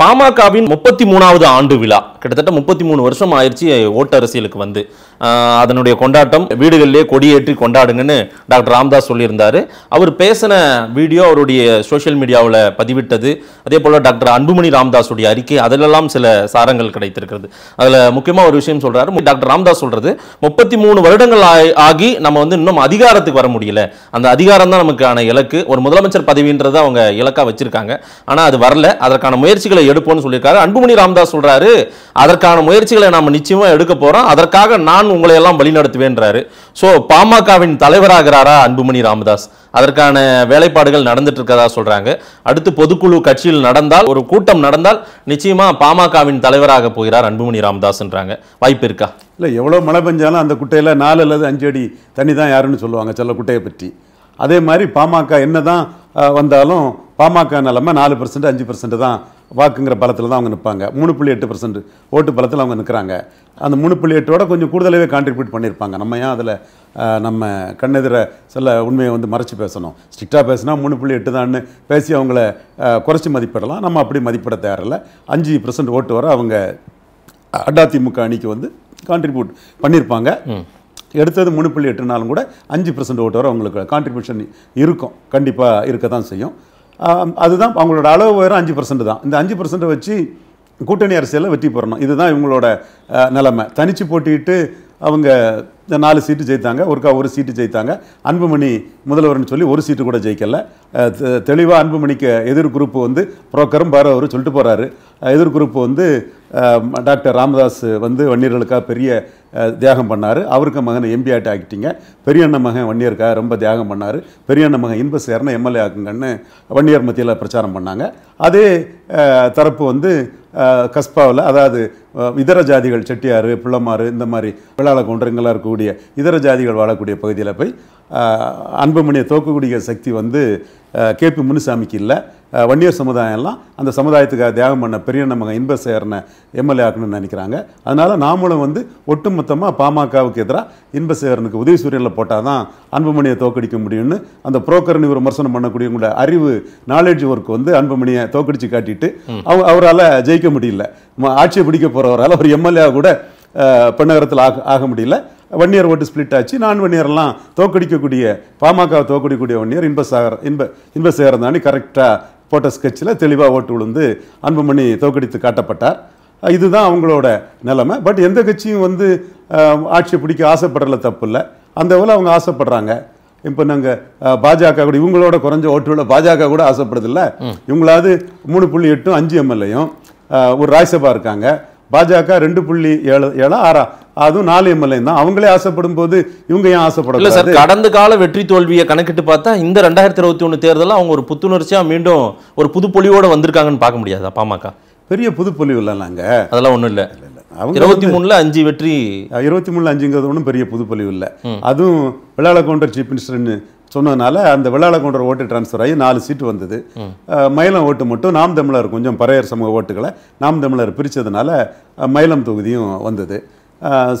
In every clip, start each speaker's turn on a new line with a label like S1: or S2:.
S1: பாமகவின் முப்பத்தி மூணாவது ஆண்டு விழா கிட்டத்தட்ட முப்பத்தி மூணு வருஷம் ஆயிடுச்சு ஓட்டு அரசியலுக்கு வந்து அதனுடைய கொண்டாட்டம் வீடுகளிலே கொடியேற்றி கொண்டாடுங்கன்னு டாக்டர் ராம்தாஸ் சொல்லியிருந்தார் அவர் பேசின வீடியோ அவருடைய சோசியல் மீடியாவில் பதிவிட்டது அதே போல் டாக்டர் அன்புமணி ராம்தாஸுடைய அறிக்கை அதிலெல்லாம் சில சாரங்கள் கிடைத்திருக்கிறது அதில் முக்கியமாக ஒரு விஷயம் சொல்கிறாரு டாக்டர் ராம்தாஸ் சொல்கிறது முப்பத்தி மூணு வருடங்கள் ஆகி நம்ம வந்து இன்னும் அதிகாரத்துக்கு வர முடியல அந்த அதிகாரம் தான் நமக்கான இலக்கு ஒரு முதலமைச்சர் பதவின்றதை அவங்க இலக்காக வச்சுருக்காங்க ஆனால் அது வரல அதற்கான முயற்சிகள் முயற்சிகளை எடுப்போம்னு சொல்லியிருக்காரு அன்புமணி ராம்தாஸ் சொல்கிறாரு அதற்கான முயற்சிகளை நாம் நிச்சயமாக எடுக்க போகிறோம் அதற்காக நான் உங்களை எல்லாம் வழிநடத்துவேன்றாரு ஸோ பாமகவின் தலைவராகிறாரா அன்புமணி ராமதாஸ் அதற்கான வேலைப்பாடுகள் நடந்துட்டு இருக்கதா சொல்றாங்க அடுத்து பொதுக்குழு கட்சியில் நடந்தால் ஒரு கூட்டம் நடந்தால் நிச்சயமா பாமகவின் தலைவராக போகிறார் அன்புமணி ராமதாஸ்ன்றாங்க வாய்ப்பு இருக்கா
S2: இல்லை எவ்வளோ மழை பெஞ்சாலும் அந்த குட்டையில் நாலு அல்லது அஞ்சு அடி தண்ணி தான் யாருன்னு சொல்லுவாங்க சில குட்டையை பற்றி அதே மாதிரி பாமக என்ன தான் வந்தாலும் பாமக நிலமை நாலு பர்சன்ட் அஞ்சு பர்சன்ட் தான் வாக்குங்கிற பலத்தில் தான் அவங்க நிற்பாங்க மூணு புள்ளி எட்டு பர்சன்ட் ஓட்டு பலத்தில் அவங்க நிற்கிறாங்க அந்த மூணு புள்ளி எட்டோட கொஞ்சம் கூடுதலாகவே கான்ட்ரிபியூட் பண்ணியிருப்பாங்க நம்ம ஏன் அதில் நம்ம கண்ணெதிர சில உண்மையை வந்து மறைச்சி பேசணும் ஸ்ட்ரிக்டாக பேசினா மூணு புள்ளி எட்டு தான்னு பேசி அவங்கள குறைச்சி மதிப்பிடலாம் நம்ம அப்படி மதிப்பிட தேவையில்ல அஞ்சு பர்சன்ட் ஓட்டு வர அவங்க அதிமுக அணிக்கு வந்து கான்ட்ரிபியூட் பண்ணியிருப்பாங்க எடுத்தது மூணு புள்ளி எட்டுனாலும் கூட அஞ்சு பர்சன்ட் ஓட்டு வர அவங்களுக்கு கான்ட்ரிபியூஷன் இருக்கும் கண்டிப்பாக இருக்க தான் செய்யும் அதுதான் அவங்களோட அளவு உயரம் அஞ்சு பர்சன்ட் தான் இந்த அஞ்சு பர்சன்ட்டை வச்சு கூட்டணி அரசியலில் வெற்றி பெறணும் இதுதான் இவங்களோட நிலைமை தனித்து போட்டிட்டு அவங்க நாலு சீட்டு ஜெயித்தாங்க ஒருக்கா ஒரு சீட்டு ஜெயித்தாங்க அன்புமணி முதல்வர்னு சொல்லி ஒரு சீட்டு கூட ஜெயிக்கல தெளிவாக அன்புமணிக்கு எதிர் வந்து புரோக்கரும் பாரவரும் சொல்லிட்டு போகிறாரு எதிர் வந்து டாக்டர் ராமதாஸ் வந்து வன்னியர்களுக்காக பெரிய தியாகம் பண்ணார் அவருக்கு மகனை எம்பி ஆட்டு ஆக்கிட்டீங்க பெரியண்ண மகன் வன்னியருக்காக ரொம்ப தியாகம் பண்ணார் பெரியண்ண மகன் இன்ப எம்எல்ஏ ஆக்குங்கன்னு வன்னியர் மத்தியில் பிரச்சாரம் பண்ணாங்க அதே தரப்பு வந்து கஸ்பாவில் அதாவது இதர ஜாதிகள் செட்டியார் பிள்ளமாறு இந்த மாதிரி கொன்றங்களாக இருக்கக்கூடிய இதர ஜாதிகள் வாழக்கூடிய பகுதியில் போய் அன்புமணியை தோக்கக்கூடிய சக்தி வந்து கே பி முனுசாமிக்கு இல்லை வன்னியர் சமுதாயம்லாம் அந்த சமுதாயத்துக்காக தியாகம் பண்ண பெரிய நம்ம இன்ப சேர்ன எம்எல்ஏ ஆக்கணும்னு நினைக்கிறாங்க அதனால் நாமளும் வந்து ஒட்டுமொத்தமாக பாமகவுக்கு எதிராக இன்ப சேரனுக்கு உதவி சூரியனில் போட்டால் தான் அன்புமணியை தோக்கடிக்க முடியும்னு அந்த புரோக்கரணி ஒரு விமர்சனம் பண்ணக்கூடியவங்களோட அறிவு நாலேஜ் ஒர்க் வந்து அன்புமணியை தோக்கடித்து காட்டிட்டு அவரால் ஜெய் ஜெயிக்க முடியல ஆட்சியை பிடிக்க போகிறவரால் ஒரு எம்எல்ஏ கூட பெண்ணகரத்தில் ஆக ஆக முடியல வன்னியர் ஓட்டு ஸ்பிளிட் ஆச்சு நான் வன்னியர்லாம் தோக்கடிக்கக்கூடிய பாமக தோக்கடிக்கக்கூடிய வன்னியர் இன்பசாகர் இன்ப இன்பசேகரன் தாண்டி கரெக்டாக போட்ட ஸ்கெட்சில் தெளிவாக ஓட்டு விழுந்து அன்புமணி தோக்கடித்து காட்டப்பட்டார் இதுதான் அவங்களோட நிலைமை பட் எந்த கட்சியும் வந்து ஆட்சியை பிடிக்க ஆசைப்படல தப்பு இல்லை அந்த அளவில் அவங்க ஆசைப்படுறாங்க இப்போ நாங்கள் பாஜக கூட இவங்களோட குறைஞ்ச ஓட்டுகளை பாஜக கூட ஆசைப்படுதில்ல இவங்களாவது மூணு புள்ளி எட்டும் அஞ்சு எம்எல்ஏயும் ஒரு ராஜ்யசபா இருக்காங்க பாஜக ரெண்டு புள்ளி ஏழு ஏழா ஆறா அதுவும் நாலு எம்எல்ஏ தான் அவங்களே ஆசைப்படும் போது இவங்க ஏன் ஆசைப்படல சார் கடந்த கால வெற்றி தோல்வியை கணக்கிட்டு பார்த்தா இந்த
S1: ரெண்டாயிரத்தி இருபத்தி ஒன்று தேர்தலில் அவங்க ஒரு புத்துணர்ச்சியாக மீண்டும் ஒரு புது பொலிவோடு வந்திருக்காங்கன்னு பார்க்க முடியாதா பாமக
S2: பெரிய புது பொலிவு இல்லை நாங்கள் அதெல்லாம் ஒன்றும் இல்லை அவங்க இருபத்தி மூணுல அஞ்சு வெற்றி இருபத்தி மூணுல அஞ்சுங்கிறது ஒன்றும் பெரிய புதுப்பொலிவு இல்லை அதுவும் விளையாட கவுண்டர் சீஃப் மினிஸ்டர்னு சொன்னதுனால அந்த வெள்ளாள ஓட்டு டிரான்ஸ்ஃபர் ஆகி நாலு சீட்டு வந்தது மயிலம் ஓட்டு மட்டும் நாம் தமிழர் கொஞ்சம் பறையர் சமூக ஓட்டுகளை நாம் தமிழர் பிரித்ததுனால மயிலம் தொகுதியும் வந்தது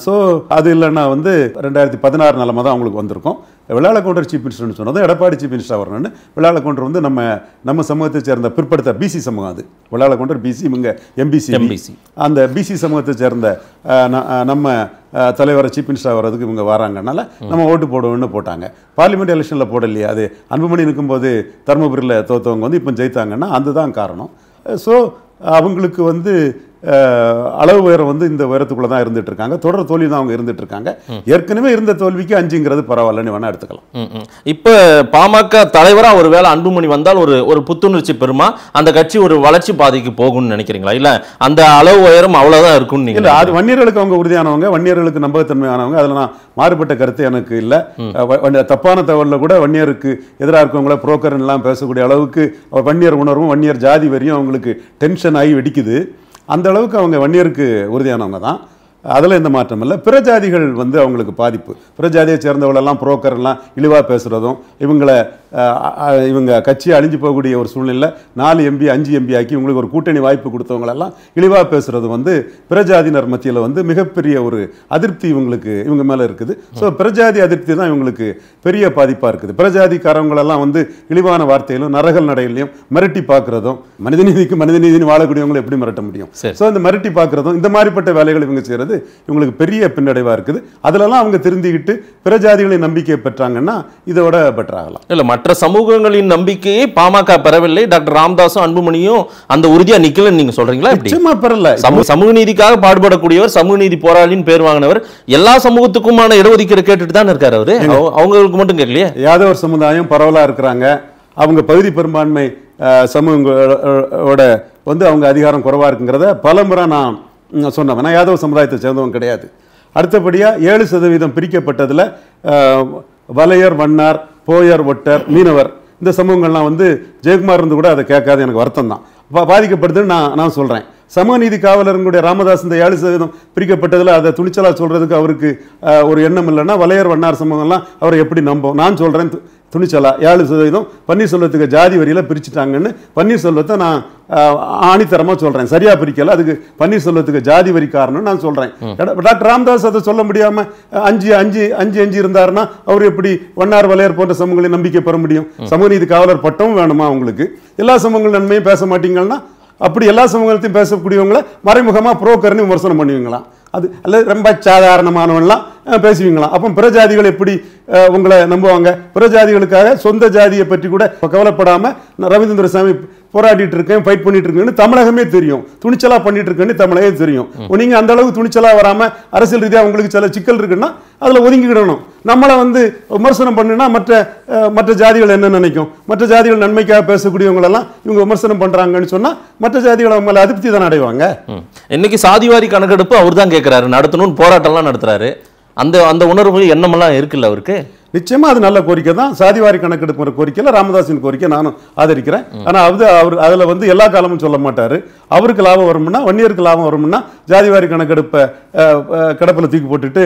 S2: ஸோ அது இல்லைன்னா வந்து ரெண்டாயிரத்தி பதினாறு நிலமாக தான் அவங்களுக்கு வந்திருக்கும் விளாளக்கொண்டர் சீஃப் மினிஸ்டர்னு சொன்னது எடப்பாடி சீஃப் மினிஸ்டர் வரணும்னு விளாளக்கொண்டர் வந்து நம்ம நம்ம சமூகத்தை சேர்ந்த பிற்படுத்த பிசி சமூகம் அது விளாளக்கொண்டர் பிசி இவங்க எம்பிசி எம்பிசி அந்த பிசி சமூகத்தை சேர்ந்த நம்ம தலைவரை சீஃப் மினிஸ்டராக வர்றதுக்கு இவங்க வராங்கனால நம்ம ஓட்டு போடுவோம்னு போட்டாங்க பார்லிமெண்ட் எலெக்ஷனில் போடலையா அது அன்புமணி இருக்கும்போது தருமபுரியில் தோத்தவங்க வந்து இப்போ ஜெயித்தாங்கன்னா அதுதான் காரணம் ஸோ அவங்களுக்கு வந்து அளவு உயரம் வந்து இந்த உயரத்துக்குள்ள தான் இருந்துட்டு இருக்காங்க தொடர் தோல்வி தான் அவங்க இருந்துட்டு இருக்காங்க ஏற்கனவே இருந்த தோல்விக்கு அஞ்சுங்கிறது பரவாயில்லன்னு வேணா
S1: எடுத்துக்கலாம்
S2: இப்போ பாமக
S1: தலைவரா ஒரு வேளை அன்புமணி வந்தால் ஒரு ஒரு புத்துணர்ச்சி பெருமா அந்த கட்சி ஒரு வளர்ச்சி பாதைக்கு போகும்னு நினைக்கிறீங்களா இல்ல அந்த அளவு உயரம் அவ்வளவுதான் இருக்கும்னு நீங்கள் அது
S2: வன்னியர்களுக்கு அவங்க உறுதியானவங்க வன்னியர்களுக்கு நம்பகத்தன்மையானவங்க அதுல நான் மாறுபட்ட கருத்து எனக்கு இல்லை தப்பான தகவலில் கூட வன்னியருக்கு எதிராக இருக்கவங்கள எல்லாம் பேசக்கூடிய அளவுக்கு வன்னியர் உணர்வும் வன்னியர் ஜாதி வரையும் அவங்களுக்கு டென்ஷன் ஆகி வெடிக்குது அந்த அளவுக்கு அவங்க வன்னியருக்கு உறுதியானவங்க தான் அதில் எந்த மாற்றம் இல்லை பிற ஜாதிகள் வந்து அவங்களுக்கு பாதிப்பு பிற ஜாதியை சேர்ந்தவளெல்லாம் புரோக்கர்லாம் இழிவாக பேசுகிறதும் இவங்களை இவங்க கட்சியை அழிஞ்சு போகக்கூடிய ஒரு சூழ்நிலை நாலு எம்பி அஞ்சு எம்பி ஆக்கி இவங்களுக்கு ஒரு கூட்டணி வாய்ப்பு கொடுத்தவங்களெல்லாம் இழிவாக பேசுகிறது வந்து ஜாதியினர் மத்தியில் வந்து மிகப்பெரிய ஒரு அதிருப்தி இவங்களுக்கு இவங்க மேலே இருக்குது ஸோ பிரஜாதி அதிருப்தி தான் இவங்களுக்கு பெரிய பாதிப்பாக இருக்குது பிரஜாதிக்காரவங்களெல்லாம் வந்து இழிவான வார்த்தையிலும் நரகல் நடையிலையும் மிரட்டி பார்க்குறதும் மனிதநீதிக்கு மனிதநீதினு வாழக்கூடியவங்களை எப்படி மிரட்ட முடியும் ஸோ இந்த மிரட்டி பார்க்குறதும் இந்த மாதிரிப்பட்ட வேலைகள் இவங்க செய்கிறது இருக்கிறது இவங்களுக்கு பெரிய பின்னடைவாக இருக்குது அதிலெல்லாம் அவங்க திருந்திக்கிட்டு பிற ஜாதிகளின் நம்பிக்கையை பெற்றாங்கன்னா இதோட பெற்றாகலாம்
S1: இல்லை மற்ற சமூகங்களின் நம்பிக்கையை பாமக பெறவில்லை டாக்டர் ராம்தாஸும் அன்புமணியும் அந்த உறுதியாக நிற்கலன்னு நீங்கள் சொல்கிறீங்களா நிச்சயமாக பெறல சமூக நீதிக்காக பாடுபடக்கூடியவர் சமூக நீதி போராளின்னு பேர் வாங்கினவர் எல்லா
S2: சமூகத்துக்குமான இடஒதுக்கீடு கேட்டுட்டு தான் இருக்கார் அவர் அவங்களுக்கு மட்டும் கேட்கலையே யாதவர் சமுதாயம் பரவலாக இருக்கிறாங்க அவங்க பகுதி பெரும்பான்மை சமூகங்களோட வந்து அவங்க அதிகாரம் குறைவாக இருக்குங்கிறத பலமுறை நான் சொன்னவன் நான் யாதவ சமுதாயத்தை சேர்ந்தவன் கிடையாது அடுத்தபடியாக ஏழு சதவீதம் பிரிக்கப்பட்டதில் வலையர் வண்ணார் போயர் ஒட்டர் மீனவர் இந்த சமூகங்கள்லாம் வந்து ஜெயக்குமார் இருந்து கூட அதை கேட்காது எனக்கு வருத்தம் தான் பாதிக்கப்படுதுன்னு நான் நான் சொல்கிறேன் சமநீதி காவலர்களுடைய ராமதாஸ் இந்த ஏழு சதவீதம் பிரிக்கப்பட்டதில் அதை துணிச்சலாக சொல்கிறதுக்கு அவருக்கு ஒரு எண்ணம் இல்லைன்னா வலையர் வண்ணார் சமூகம்லாம் அவரை எப்படி நம்போம் நான் சொல்கிறேன் துணிச்சலா ஏழு சதவீதம் பன்னீர்செல்வத்துக்கு ஜாதி வரியில் பிரிச்சுட்டாங்கன்னு பன்னீர்செல்வத்தை நான் ஆணித்தரமாக சொல்கிறேன் சரியாக பிரிக்கல அதுக்கு பன்னீர்செல்வத்துக்கு ஜாதி வரி காரணம்னு நான் சொல்கிறேன் டாக்டர் ராம்தாஸ் அதை சொல்ல முடியாமல் அஞ்சு அஞ்சு அஞ்சு அஞ்சு இருந்தாருன்னா அவர் எப்படி வண்ணார் வலையர் போன்ற சமூகங்களை நம்பிக்கை பெற முடியும் சமூக நீதி காவலர் பட்டமும் வேணுமா அவங்களுக்கு எல்லா சமூகங்கள் நன்மையும் பேச மாட்டீங்கன்னா அப்படி எல்லா சமூகத்தையும் பேசக்கூடியவங்கள மறைமுகமாக புரோக்கர்னு விமர்சனம் பண்ணுவீங்களாம் அது அல்லது ரொம்ப சாதாரணமானவன்லாம் பேசுவீங்களாம் அப்போ பிரஜாதிகள் எப்படி உங்களை நம்புவாங்க பிரஜாதிகளுக்காக சொந்த ஜாதியை பற்றி கூட கவலைப்படாமல் ரவீந்திர சாமி போராடிட்டு இருக்கேன் ஃபைட் பண்ணிட்டு இருக்கேன்னு தமிழகமே தெரியும் துணிச்சலாக பண்ணிட்டு இருக்கேன்னு தமிழகம் தெரியும் நீங்க அந்த அளவுக்கு துணிச்சலாக வராம அரசியல் ரீதியாக உங்களுக்கு சில சிக்கல் இருக்குன்னா அதில் ஒதுங்கிடணும் நம்மளை வந்து விமர்சனம் பண்ணுனா மற்ற மற்ற ஜாதிகள் என்ன நினைக்கும் மற்ற ஜாதிகள் நன்மைக்காக பேசக்கூடியவங்களெல்லாம் இவங்க விமர்சனம் பண்றாங்கன்னு சொன்னா மற்ற ஜாதிகள் அவங்க மேலே அதிருப்தி தானே அடைவாங்க
S1: இன்னைக்கு சாதிவாரி கணக்கெடுப்பு அவர் தான் கேட்குறாரு நடத்தணும்னு போராட்டம்லாம் நடத்துறாரு
S2: அந்த அந்த உணர்வு என்னமெல்லாம் இருக்குல்ல அவருக்கு நிச்சயமாக அது நல்ல கோரிக்கை தான் சாதிவாரி கணக்கெடுப்பு கோரிக்கையில் ராமதாசின் கோரிக்கை நானும் ஆதரிக்கிறேன் ஆனால் அது அவர் அதில் வந்து எல்லா காலமும் சொல்ல மாட்டார் அவருக்கு லாபம் வரும்னா வன்னியருக்கு லாபம் வரும்னா ஜாதிவாரி கணக்கெடுப்பை கடப்பில் தூக்கி போட்டுட்டு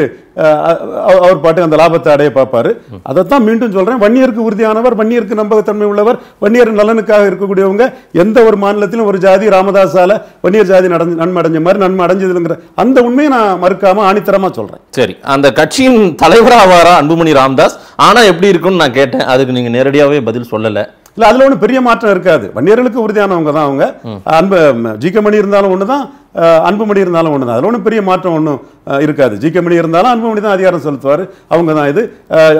S2: அவர் பாட்டு அந்த லாபத்தை அடைய பார்ப்பார் அதைத்தான் மீண்டும் சொல்கிறேன் வன்னியருக்கு உறுதியானவர் வன்னியருக்கு நம்பகத்தன்மை உள்ளவர் வன்னியர் நலனுக்காக இருக்கக்கூடியவங்க எந்த ஒரு மாநிலத்திலும் ஒரு ஜாதி ராமதாஸால் வன்னியர் ஜாதி நடந்து நன்மை அடைஞ்ச மாதிரி நன்மை அடைஞ்சதுங்கிற அந்த உண்மையை நான் மறுக்காமல் ஆணித்தரமாக சொல்கிறேன்
S1: சரி அந்த கட்சியின் தலைவராக வரா அன்புமணி ராமதாஸ் ஆனால் எப்படி இருக்கும்னு நான் கேட்டேன் அதுக்கு நீங்கள் நேரடியாகவே பதில்
S2: சொல்லலை இல்லை அதில் ஒன்றும் பெரிய மாற்றம் இருக்காது வன்னியர்களுக்கு உறுதியானவங்க தான் அவங்க அன்பு ஜி கே மணி இருந்தாலும் ஒன்று தான் அன்புமணி இருந்தாலும் ஒன்று தான் அதில் ஒன்றும் பெரிய மாற்றம் ஒன்றும் இருக்காது ஜி மணி இருந்தாலும் அன்புமணி தான் அதிகாரம் செலுத்துவார் அவங்க தான் இது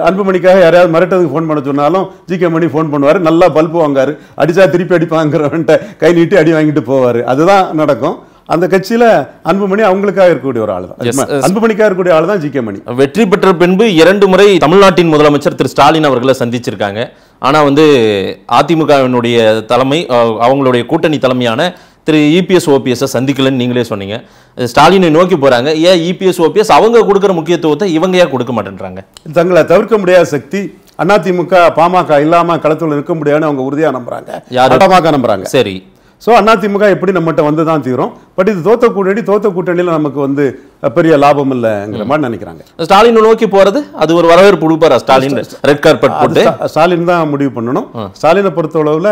S2: அன்புமணிக்காக யாரையாவது மிரட்டதுக்கு ஃபோன் பண்ண சொன்னாலும் ஜி மணி ஃபோன் பண்ணுவார் நல்லா பல்பு வாங்கார் அடித்தா திருப்பி அடிப்பாங்கிறவன்ட்ட கை நீட்டி அடி வாங்கிட்டு போவார் அதுதான் நடக்கும் அந்த கட்சியில அன்புமணி அவங்களுக்காக இருக்கக்கூடிய ஒரு ஆள் தான் அன்புமணிக்காக இருக்கக்கூடிய ஆள் தான் ஜி மணி
S1: வெற்றி பெற்ற பின்பு இரண்டு முறை தமிழ்நாட்டின் முதலமைச்சர் திரு ஸ்டாலின் அவர்களை சந்திச்சிருக்காங்க ஆனால் வந்து அதிமுகவினுடைய தலைமை அவங்களுடைய கூட்டணி தலைமையான திரு இபிஎஸ் e ஓபிஎஸ்ஸை சந்திக்கலன்னு நீங்களே சொன்னீங்க ஸ்டாலினை நோக்கி போகிறாங்க ஏன் இபிஎஸ் e ஓபிஎஸ் அவங்க கொடுக்குற முக்கியத்துவத்தை
S2: இவங்க ஏன் கொடுக்க மாட்டேன்றாங்க தங்களை தவிர்க்க முடியாத சக்தி அதிமுக பாமக இல்லாமல் களத்தில் இருக்க முடியாதுன்னு அவங்க உறுதியாக யார் பாமக நம்புறாங்க சரி ஸோ அதிமுக எப்படி நம்மகிட்ட வந்து தான் தீரும் பட் இது தோத்த கூட்டணி தோத்த கூட்டணியில் நமக்கு வந்து பெரிய லாபம் இல்லைங்கிற மாதிரி நினைக்கிறாங்க ஸ்டாலின் நோக்கி போறது அது ஒரு வரவேற்பு கொடுப்பாரா ஸ்டாலின் ரெட் கார்பெட் போட்டு ஸ்டாலின் தான் முடிவு பண்ணணும் ஸ்டாலினை பொறுத்த அளவில்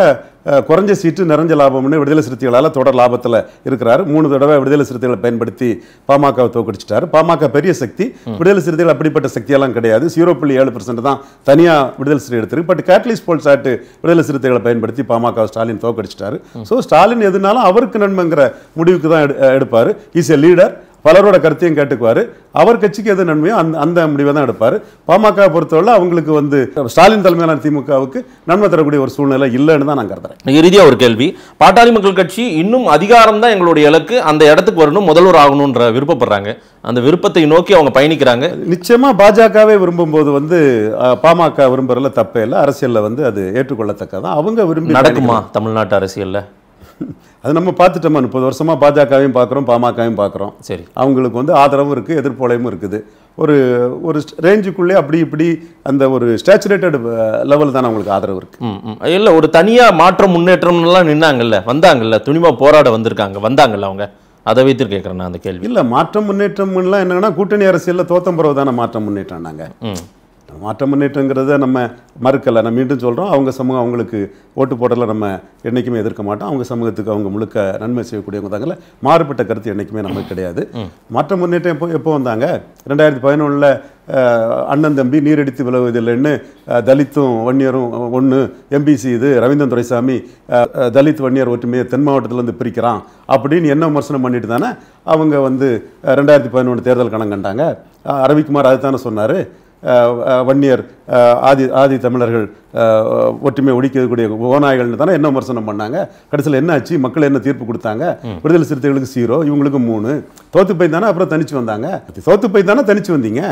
S2: குறைஞ்ச சீட்டு நிறைஞ்ச லாபம்னு விடுதலை சிறுத்தைகளால் தொடர் லாபத்தில் இருக்கிறார் மூணு தடவை விடுதலை சிறுத்தைகளை பயன்படுத்தி பாமகவை தோக்கடிச்சிட்டாரு பாமக பெரிய சக்தி விடுதலை சிறுத்தைகள் அப்படிப்பட்ட சக்தியெல்லாம் கிடையாது ஜீரோ புள்ளி ஏழு பர்சன்ட் தான் தனியாக விடுதலை சிறுத்தை எடுத்திருக்கு பட் கேட்லிஸ் போல் சாட்டு விடுதலை சிறுத்தைகளை பயன்படுத்தி பாமக ஸ்டாலின் தோக்கடிச்சிட்டாரு ஸோ ஸ்டாலின் எதுனாலும் அவருக்கு நன்மைங்கிற முடிவுக்கு தான் எடுப்பார் இஸ் எ லீடர் பலரோட கருத்தையும் கேட்டுக்குவார் அவர் கட்சிக்கு எது நன்மையோ அந்த அந்த முடிவை தான் எடுப்பார் பாமக பொறுத்தவரை அவங்களுக்கு வந்து ஸ்டாலின் தலைமையிலான திமுகவுக்கு நன்மை தரக்கூடிய ஒரு சூழ்நிலை இல்லைன்னு தான் நான் கருதுறேன் இறுதியாக ஒரு கேள்வி பாட்டாளி மக்கள் கட்சி இன்னும் அதிகாரம் தான்
S1: எங்களுடைய இலக்கு அந்த இடத்துக்கு வரணும் முதல்வர் ஆகணுன்ற விருப்பப்படுறாங்க அந்த விருப்பத்தை நோக்கி அவங்க பயணிக்கிறாங்க
S2: நிச்சயமாக பாஜகவே விரும்பும்போது வந்து பாமக விரும்புறதுல தப்பே இல்லை அரசியலில் வந்து அது ஏற்றுக்கொள்ளத்தக்கதான் அவங்க விரும்பி நடக்குமா தமிழ்நாட்டு அரசியலில் அது நம்ம பார்த்துட்டோமா முப்பது வருஷமாக பாஜகவையும் பார்க்குறோம் பாமகவையும் பார்க்குறோம் சரி அவங்களுக்கு வந்து ஆதரவும் இருக்குது எதிர்ப்போலையும் இருக்குது ஒரு ஒரு ரேஞ்சுக்குள்ளே அப்படி இப்படி அந்த ஒரு ஸ்டேச்சுரேட்டட் லெவல் தானே அவங்களுக்கு ஆதரவு இருக்குது
S1: இல்லை ஒரு தனியாக மாற்றம் முன்னேற்றம்லாம் நின்னாங்கல்ல வந்தாங்கல்ல துணிவாக போராட வந்திருக்காங்க வந்தாங்கல்ல அவங்க அதை வைத்து கேட்குறேன் நான் அந்த கேள்வி
S2: இல்லை மாற்றம் முன்னேற்றம்லாம் என்னென்னா கூட்டணி அரசியலில் தோத்தம் தானே மாற்றம் முன்னேற்றம் நாங்கள் மாற்ற முன்னேற்றங்கிறத நம்ம மறுக்கலை நம்ம மீண்டும் சொல்கிறோம் அவங்க சமூகம் அவங்களுக்கு ஓட்டு போடலை நம்ம என்றைக்குமே எதிர்க்க மாட்டோம் அவங்க சமூகத்துக்கு அவங்க முழுக்க நன்மை செய்யக்கூடியவங்க தாங்கல்ல மாறுபட்ட கருத்து என்றைக்குமே நமக்கு கிடையாது மாற்ற முன்னேற்றம் எப்போ எப்போ வந்தாங்க ரெண்டாயிரத்தி பதினொன்றில் அண்ணன் தம்பி நீரடித்து விலகுவதில்லைன்னு தலித்தும் வன்னியரும் ஒன்று எம்பிசி இது ரவீந்திரன் துரைசாமி தலித் வன்னியர் ஒற்றுமையை தென் மாவட்டத்திலேருந்து பிரிக்கிறான் அப்படின்னு என்ன விமர்சனம் பண்ணிட்டு தானே அவங்க வந்து ரெண்டாயிரத்தி பதினொன்று தேர்தல் கணக்கு கண்டாங்க ரவிக்குமார் அதுதானே சொன்னார் வன்னியர் ஆதி ஆதி தமிழர்கள் ஒற்றுமை ஒழிக்கக்கூடிய ஓநாய்கள்னு தானே என்ன விமர்சனம் பண்ணாங்க கடைசியில் என்ன ஆச்சு மக்கள் என்ன தீர்ப்பு கொடுத்தாங்க விடுதலை சிறுத்தைகளுக்கு சீரோ இவங்களுக்கு மூணு தோத்து போய் தானே அப்புறம் தனிச்சு வந்தாங்க தோத்து போய் தானே தனிச்சு வந்தீங்க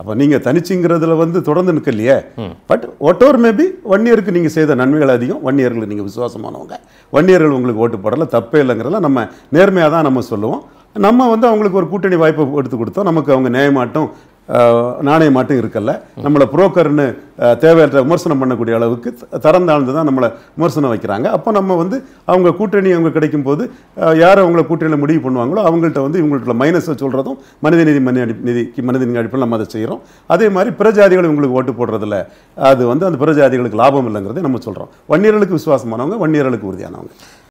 S2: அப்போ நீங்கள் தனிச்சுங்கிறதுல வந்து தொடர்ந்து நிற்கலையே பட் ஒட் ஓவர் மேபி வன்னியருக்கு இயருக்கு நீங்கள் செய்த நன்மைகள் அதிகம் வன்னியர்கள் நீங்கள் விசுவாசமானவங்க வன்னியர்கள் உங்களுக்கு ஓட்டு போடல தப்பே இல்லைங்கிறதெல்லாம் நம்ம நேர்மையாக தான் நம்ம சொல்லுவோம் நம்ம வந்து அவங்களுக்கு ஒரு கூட்டணி வாய்ப்பு எடுத்து கொடுத்தோம் நமக்கு அவங்க நியாயமாட்டம் நாணய மாட்டும் இருக்கல்ல நம்மளை புரோக்கர்னு தேவையற்ற விமர்சனம் பண்ணக்கூடிய அளவுக்கு தரம் தாழ்ந்து தான் நம்மளை விமர்சனம் வைக்கிறாங்க அப்போ நம்ம வந்து அவங்க கூட்டணி அவங்க கிடைக்கும் போது யார் அவங்கள கூட்டணியில் முடிவு பண்ணுவாங்களோ அவங்கள்ட்ட வந்து இவங்கள்ட்ட மைனஸை சொல்கிறதும் மனித நிதி மனித நிதிக்கு மனித நிதி அடிப்பில் நம்ம அதை செய்கிறோம் அதே மாதிரி பிரஜாதிகள் இவங்களுக்கு ஓட்டு போடுறதில்ல அது வந்து அந்த பிரஜாதிகளுக்கு லாபம் இல்லைங்கிறதே நம்ம சொல்கிறோம் வன்னியர்களுக்கு விசுவாசமானவங்க வன்னியர்களுக்கு உறுதியானவங்க